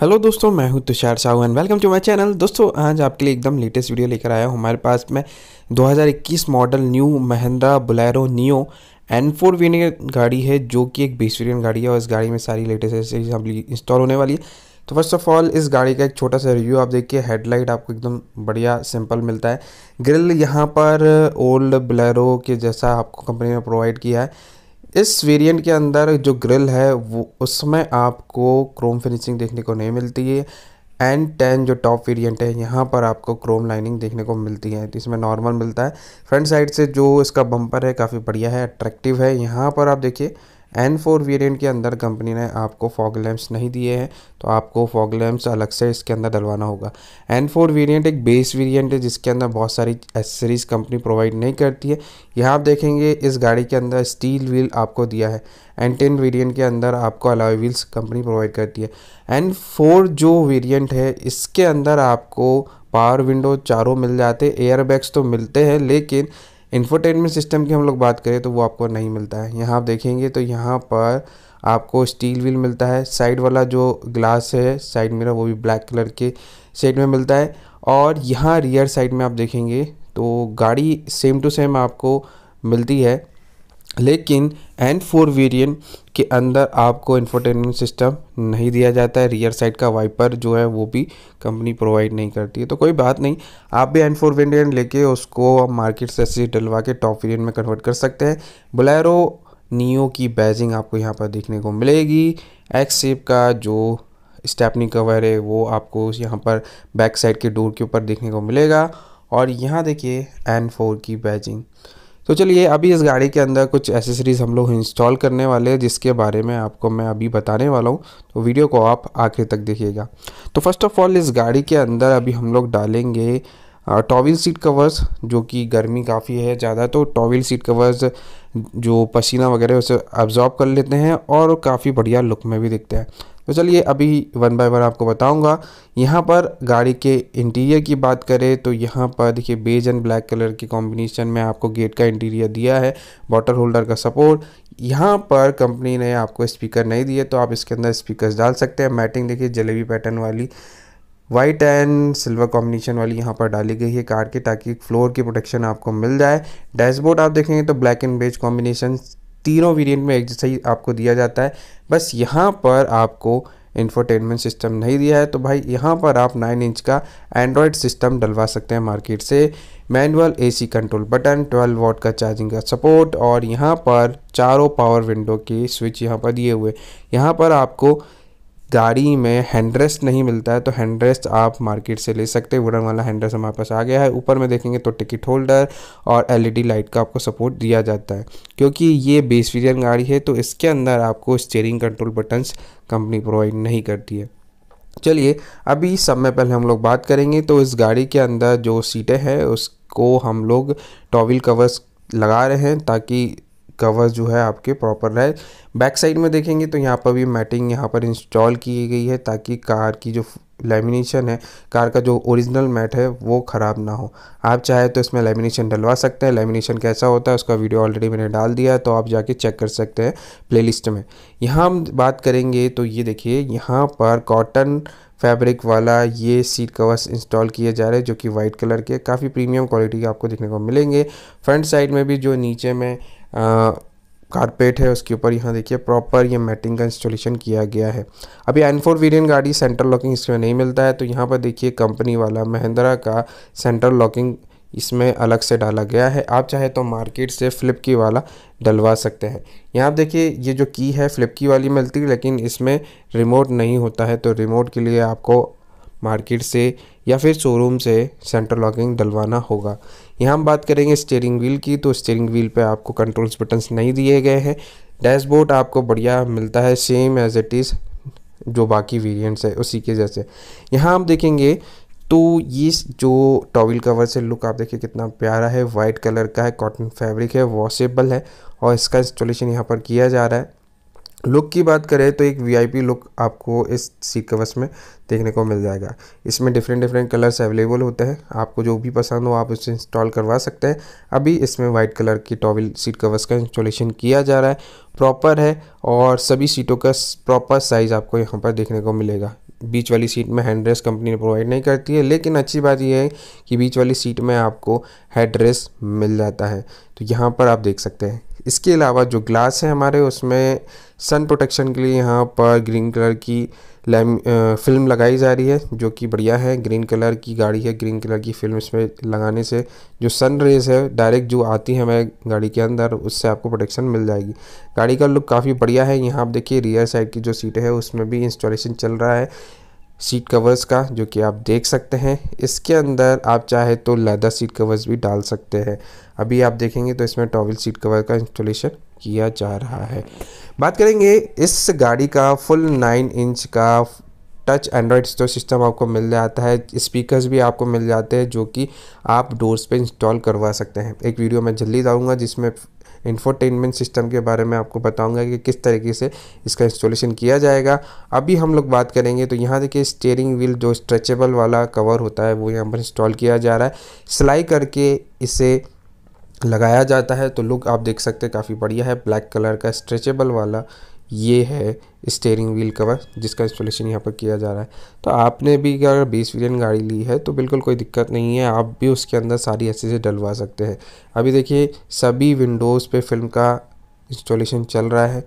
hello दोस्तों मैं हूं Tushar Sahu and welcome to my channel दोस्तों आज आपके लिए एकदम लेटेस्ट वीडियो लेकर आया हूं हमारे पास में 2021 model new Mahindra Bolero neo N four वीनर गाड़ी है जो कि एक बीस वीनियर गाड़ी है और इस गाड़ी में सारी लेटेस्ट इंस्टॉल होने वाली है तो फर्स्ट ऑफ ऑल इस गाड़ी का एक छोटा सा रिव्यू आप देखिए हेडलाइट आपको एकदम बढ़िया सिंपल मिलता है ग्रिल यहाँ पर ओल्ड ब्लैरो के जैसा आपको कंपनी ने प्रोवाइड किया है इस वेरिएंट के अंदर जो ग्रिल है वो उसमें आपको क्रोम फिनिशिंग देखने को नहीं मिलती है एन टेन जो टॉप वेरिएंट है यहाँ पर आपको क्रोम लाइनिंग देखने को मिलती है तो इसमें नॉर्मल मिलता है फ्रंट साइड से जो इसका बम्पर है काफ़ी बढ़िया है अट्रैक्टिव है यहाँ पर आप देखिए एन फोर वेरियंट के अंदर कंपनी ने आपको फॉग लैम्प्स नहीं दिए हैं तो आपको फॉग लैम्प्स अलग से इसके अंदर डलवाना होगा एन फोर वेरियंट एक बेस वेरियंट है जिसके अंदर बहुत सारी एसेसरीज कंपनी प्रोवाइड नहीं करती है यहाँ आप देखेंगे इस गाड़ी के अंदर स्टील व्हील आपको दिया है एन टेन वेरियंट के अंदर आपको अलाव व्हील्स कंपनी प्रोवाइड करती है एन फोर जो वेरियंट है इसके अंदर आपको पावर विंडो चारों मिल जाते एयर बैग्स तो मिलते हैं लेकिन इन्फोटेनमेंट सिस्टम की हम लोग बात करें तो वो आपको नहीं मिलता है यहाँ आप देखेंगे तो यहाँ पर आपको स्टील व्हील मिलता है साइड वाला जो ग्लास है साइड मेरा वो भी ब्लैक कलर के सेट में मिलता है और यहाँ रियर साइड में आप देखेंगे तो गाड़ी सेम टू सेम आपको मिलती है लेकिन एन फोर वेरिएंट के अंदर आपको इंफोटेनमेंट सिस्टम नहीं दिया जाता है रियर साइड का वाइपर जो है वो भी कंपनी प्रोवाइड नहीं करती है तो कोई बात नहीं आप भी एन फोर वेरियंट लेके उसको मार्केट से ऐसे डलवा के टॉप वेरियंट में कन्वर्ट कर सकते हैं बलैरो नियो की बैजिंग आपको यहाँ पर देखने को मिलेगी एक्स सेप का जो स्टेपनी कवर है वो आपको यहाँ पर बैक साइड के डोर के ऊपर देखने को मिलेगा और यहाँ देखिए एन फोर की बैजिंग तो चलिए अभी इस गाड़ी के अंदर कुछ एसेसरीज़ हम लोग इंस्टॉल करने वाले हैं जिसके बारे में आपको मैं अभी बताने वाला हूँ तो वीडियो को आप आखिर तक देखिएगा तो फर्स्ट ऑफ ऑल इस गाड़ी के अंदर अभी हम लोग डालेंगे टॉविल सीट कवर्स जो कि गर्मी काफ़ी है ज़्यादा तो टॉविल सीट कवर्स जो पसीना वगैरह उसे अब्जॉर्ब कर लेते हैं और काफ़ी बढ़िया लुक में भी दिखते हैं तो चलिए अभी वन बाय वन आपको बताऊंगा यहाँ पर गाड़ी के इंटीरियर की बात करें तो यहाँ पर देखिए बेज एंड ब्लैक कलर के कॉम्बिनेशन में आपको गेट का इंटीरियर दिया है बॉटल होल्डर का सपोर्ट यहाँ पर कंपनी ने आपको स्पीकर नहीं दिए तो आप इसके अंदर स्पीकर्स डाल सकते हैं मैटिंग देखिए जलेबी पैटर्न वाली वाइट एंड सिल्वर कॉम्बिनेशन वाली यहाँ पर डाली गई है कार की ताकि फ्लोर की प्रोटेक्शन आपको मिल जाए डैशबोर्ड आप देखेंगे तो ब्लैक एंड बेज कॉम्बिनेशन तीनों वेरिएंट में एक जैसा ही आपको दिया जाता है बस यहाँ पर आपको इन्फोटेनमेंट सिस्टम नहीं दिया है तो भाई यहाँ पर आप 9 इंच का एंड्रॉयड सिस्टम डलवा सकते हैं मार्केट से manual AC control button 12 watt का चार्जिंग का सपोर्ट और यहाँ पर चारों पावर विंडो के स्विच यहाँ पर दिए हुए यहाँ पर आपको दाढ़ी में हैंडरेस्ट नहीं मिलता है तो हैंडरेस्ट आप मार्केट से ले सकते हैं वुडन वाला हैंडरेस्ट हमारे पास आ गया है ऊपर में देखेंगे तो टिकट होल्डर और एलईडी लाइट का आपको सपोर्ट दिया जाता है क्योंकि ये बेस वेरियंट गाड़ी है तो इसके अंदर आपको steering control buttons company provide नहीं करती है चलिए अभी सब में पहले हम लोग बात करेंगे तो इस गाड़ी के अंदर जो सीटें हैं उसको हम लोग टॉविल कवर्स लगा रहे हैं ताकि कवर जो है आपके प्रॉपर रहे बैक साइड में देखेंगे तो यहाँ पर भी मैटिंग यहाँ पर इंस्टॉल की गई है ताकि कार की जो लेमिनेशन है कार का जो ओरिजिनल मैट है वो ख़राब ना हो आप चाहे तो इसमें लेमिनेशन डलवा सकते हैं लेमिनेशन कैसा होता है उसका वीडियो ऑलरेडी मैंने डाल दिया है तो आप जाके चेक कर सकते हैं प्लेलिस्ट में यहाँ हम बात करेंगे तो ये देखिए यहाँ पर कॉटन फैब्रिक वाला ये सीट कवर्स इंस्टॉल किए जा रहे हैं जो कि वाइट कलर के काफ़ी प्रीमियम क्वालिटी के आपको देखने को मिलेंगे फ्रंट साइड में भी जो नीचे में कारपेट है उसके ऊपर यहाँ देखिए प्रॉपर ये मैटिंग का इंस्टॉलेशन किया गया है अभी एन फोर वेरियंट गाड़ी सेंटर लॉकिंग इसमें नहीं मिलता है तो यहाँ पर देखिए कंपनी वाला महिंद्रा का सेंटर लॉकिंग इसमें अलग से डाला गया है आप चाहे तो मार्केट से फ्लिप की वाला डलवा सकते हैं यहाँ देखिए ये जो की है फ्लिप की वाली मिलती है लेकिन इसमें रिमोट नहीं होता है तो रिमोट के लिए आपको मार्केट से या फिर शोरूम से सेंटर लॉकिंग डलवाना होगा यहाँ हम बात करेंगे स्टेयरिंग व्हील की तो स्टेयरिंग व्हील पे आपको कंट्रोल्स बटन्स नहीं दिए गए हैं डैशबोर्ड आपको बढ़िया मिलता है सेम एज इट इज़ जो बाकी वेरिएंट्स है उसी के जैसे यहाँ आप देखेंगे तो ये जो टॉवल कवर से लुक आप देखिए कितना प्यारा है वाइट कलर का है कॉटन फैब्रिक है वॉशेबल है और इसका इंस्टॉलेशन यहाँ पर किया जा रहा है लुक की बात करें तो एक वीआईपी लुक आपको इस कवर्स में देखने को मिल जाएगा इसमें डिफरेंट डिफरेंट कलर्स अवेलेबल होते हैं आपको जो भी पसंद हो आप उसे इंस्टॉल करवा सकते हैं अभी इसमें वाइट कलर की टॉवल सीट कवर्स का इंस्टॉलेशन किया जा रहा है प्रॉपर है और सभी सीटों का प्रॉपर साइज़ आपको यहाँ पर देखने को मिलेगा बीच वाली सीट में हैंड रेस कंपनी ने प्रोवाइड नहीं करती है लेकिन अच्छी बात यह है कि बीच वाली सीट में आपको हेड रेस्ट मिल जाता है तो यहाँ पर आप देख सकते हैं इसके अलावा जो ग्लास है हमारे उसमें सन प्रोटेक्शन के लिए यहाँ पर ग्रीन कलर की लैम फिल्म लगाई जा रही है जो कि बढ़िया है ग्रीन कलर की गाड़ी है ग्रीन कलर की फिल्म इसमें लगाने से जो सन रेज है डायरेक्ट जो आती है हमारे गाड़ी के अंदर उससे आपको प्रोटेक्शन मिल जाएगी गाड़ी का लुक काफ़ी बढ़िया है यहाँ आप देखिए रियर साइड की जो सीटें है उसमें भी इंस्टॉलेशन चल रहा है सीट कवर्स का जो कि आप देख सकते हैं इसके अंदर आप चाहे तो लेदर सीट कवर्स भी डाल सकते हैं अभी आप देखेंगे तो इसमें टॉवल सीट कवर का इंस्टॉलेशन किया जा रहा है बात करेंगे इस गाड़ी का फुल नाइन इंच का टच एंड्रॉयड स्टोर सिस्टम आपको मिल जाता है स्पीकर्स भी आपको मिल जाते हैं जो कि आप डोर्स पे इंस्टॉल करवा सकते हैं एक वीडियो मैं जल्दी लाऊंगा जिसमें इन्फोटेनमेंट सिस्टम के बारे में आपको बताऊंगा कि किस तरीके से इसका इंस्टॉलेशन किया जाएगा अभी हम लोग बात करेंगे तो यहाँ देखिए स्टेयरिंग व्हील जो स्ट्रेचेबल वाला कवर होता है वो यहाँ पर इंस्टॉल किया जा रहा है सिलाई करके इसे लगाया जाता है तो लुक आप देख सकते हैं काफ़ी बढ़िया है ब्लैक कलर का स्ट्रेचेबल वाला ये है स्टेयरिंग व्हील कवर जिसका इंस्टॉलेशन यहाँ पर किया जा रहा है तो आपने भी अगर बीस विलियन गाड़ी ली है तो बिल्कुल कोई दिक्कत नहीं है आप भी उसके अंदर सारी ऐसे से डलवा सकते हैं अभी देखिए सभी विंडोज़ पे फिल्म का इंस्टॉलेशन चल रहा है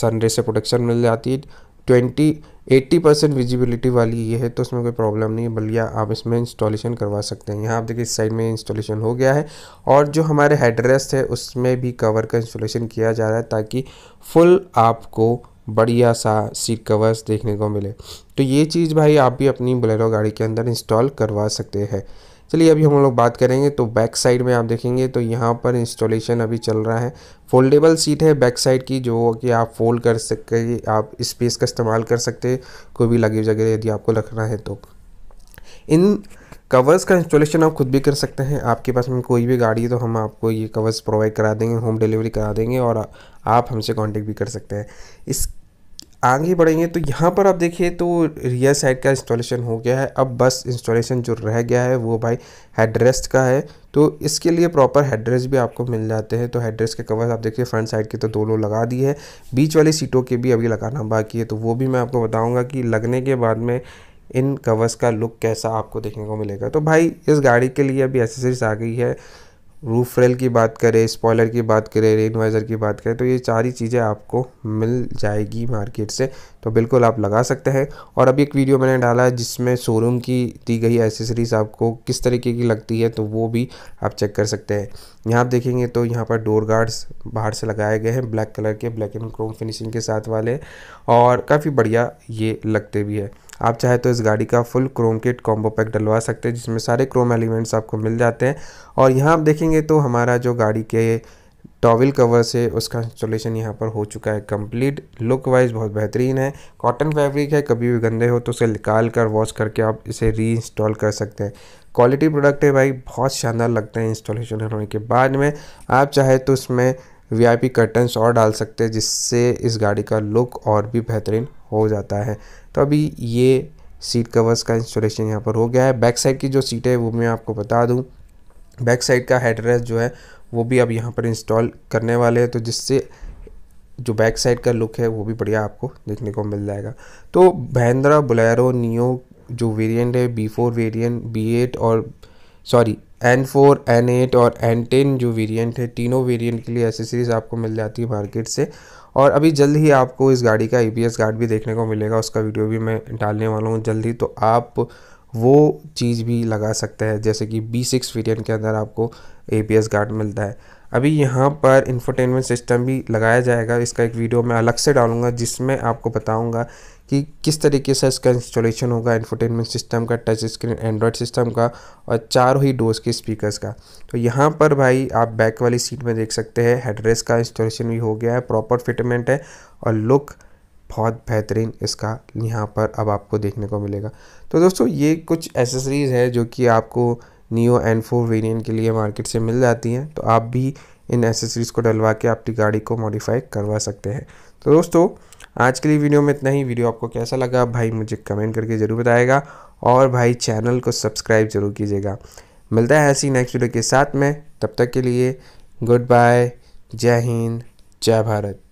सनरे से प्रोटेक्शन मिल जाती है ट्वेंटी 80 परसेंट विजिबिलिटी वाली ये है तो उसमें कोई प्रॉब्लम नहीं है बल्कि आप इसमें इंस्टॉलेशन करवा सकते हैं यहाँ आप देखिए इस साइड में इंस्टॉलेशन हो गया है और जो हमारे हेडरेस है उसमें भी कवर का इंस्टॉलेशन किया जा रहा है ताकि फुल आपको बढ़िया सा सीट कवर्स देखने को मिले तो ये चीज़ भाई आप भी अपनी बुलेरो गाड़ी के अंदर इंस्टॉल करवा सकते हैं चलिए अभी हम लोग बात करेंगे तो बैक साइड में आप देखेंगे तो यहाँ पर इंस्टॉलेशन अभी चल रहा है फोल्डेबल सीट है बैक साइड की जो कि आप फोल्ड कर सकते आप स्पेस का इस्तेमाल कर सकते कोई भी लगेज वगैरह यदि आपको रखना है तो इन कवर्स का इंस्टॉलेशन आप खुद भी कर सकते हैं आपके पास में कोई भी गाड़ी है तो हम आपको ये कवर्स प्रोवाइड करा देंगे होम डिलीवरी करा देंगे और आप हमसे कांटेक्ट भी कर सकते हैं इस आगे बढ़ेंगे तो यहाँ पर आप देखिए तो रियर साइड का इंस्टॉलेशन हो गया है अब बस इंस्टॉलेशन जो रह गया है वो भाई हेडरेस्ट का है तो इसके लिए प्रॉपर हेडरेस भी आपको मिल जाते हैं तो हेडरेस के कवर आप देखिए फ्रंट साइड के तो दोनों लगा दिए है बीच वाली सीटों के भी अभी लगाना बाकी है तो वो भी मैं आपको बताऊँगा कि लगने के बाद में इन कवर्स का लुक कैसा आपको देखने को मिलेगा तो भाई इस गाड़ी के लिए अभी एसेसरीज आ गई है रूफ रेल की बात करें स्पॉयलर की बात करें रेन वाइज़र की बात करें तो ये सारी चीज़ें आपको मिल जाएगी मार्केट से तो बिल्कुल आप लगा सकते हैं और अभी एक वीडियो मैंने डाला है जिसमें शोरूम की दी गई एसेसरीज़ आपको किस तरीके की लगती है तो वो भी आप चेक कर सकते हैं यहाँ आप देखेंगे तो यहाँ पर डोर गार्ड्स बाहर से लगाए गए हैं ब्लैक कलर के ब्लैक एंड क्रोम फिनिशिंग के साथ वाले और काफ़ी बढ़िया ये लगते भी है आप चाहे तो इस गाड़ी का full chrome kit combo pack डलवा सकते हैं जिसमें सारे क्रोम एलिमेंट्स आपको मिल जाते हैं और यहाँ आप देखेंगे तो हमारा जो गाड़ी के टॉवल कवर से उसका इंस्टॉलेशन यहाँ पर हो चुका है कंप्लीट लुक वाइज बहुत बेहतरीन है कॉटन फैब्रिक है कभी भी गंदे हो तो उसे निकाल कर वॉश करके आप इसे री इंस्टॉल कर सकते हैं क्वालिटी प्रोडक्ट है भाई बहुत शानदार लगते हैं इंस्टॉलेशन होने के बाद में आप चाहे तो उसमें वीआईपी कर्टन्स और डाल सकते हैं जिससे इस गाड़ी का लुक और भी बेहतरीन हो जाता है तो अभी ये सीट कवर्स का इंस्टॉलेशन यहाँ पर हो गया है बैक साइड की जो सीट है वो मैं आपको बता दूँ बैक साइड का हेडरेस्ट जो है वो भी अब यहाँ पर इंस्टॉल करने वाले हैं तो जिससे जो बैक साइड का लुक है वो भी बढ़िया आपको देखने को मिल जाएगा तो महिंद्रा बुलेरो नियो जो वेरिएंट है B four variant B eight और sorry N four N eight और एन टेन जो वेरिएंट है तीनों वेरिएंट के लिए एसेसरीज़ आपको मिल जाती है मार्केट से और अभी जल्द ही आपको इस गाड़ी का ए गार्ड भी देखने को मिलेगा उसका वीडियो भी मैं डालने वाला हूँ जल्द ही तो आप वो चीज़ भी लगा सकते हैं जैसे कि बी सिक्स वेरियंट के अंदर आपको ए गार्ड मिलता है अभी यहाँ पर इंफोटेनमेंट सिस्टम भी लगाया जाएगा इसका एक वीडियो मैं अलग से डालूंगा जिसमें आपको बताऊंगा कि किस तरीके से इसका इंस्टॉलेशन होगा इंफोटेनमेंट सिस्टम का टच स्क्रीन एंड्रॉयड सिस्टम का और चारों ही डोज के स्पीकर्स का तो यहाँ पर भाई आप बैक वाली सीट में देख सकते हैं हेडरेस का इंस्टॉलेशन भी हो गया है प्रॉपर फिटमेंट है और लुक बहुत बेहतरीन इसका यहाँ पर अब आपको देखने को मिलेगा तो दोस्तों ये कुछ एसेसरीज़ है जो कि आपको नियो एन फोर वेरियंट के लिए मार्केट से मिल जाती हैं तो आप भी इन एसेसरीज़ को डलवा के आपकी गाड़ी को मॉडिफाई करवा सकते हैं तो दोस्तों आज के लिए वीडियो में इतना ही वीडियो आपको कैसा लगा भाई मुझे कमेंट करके ज़रूर बताएगा और भाई चैनल को सब्सक्राइब ज़रूर कीजिएगा मिलता है ऐसी नेक्स्ट वीडियो के साथ में तब तक के लिए गुड बाय जय हिंद जय भारत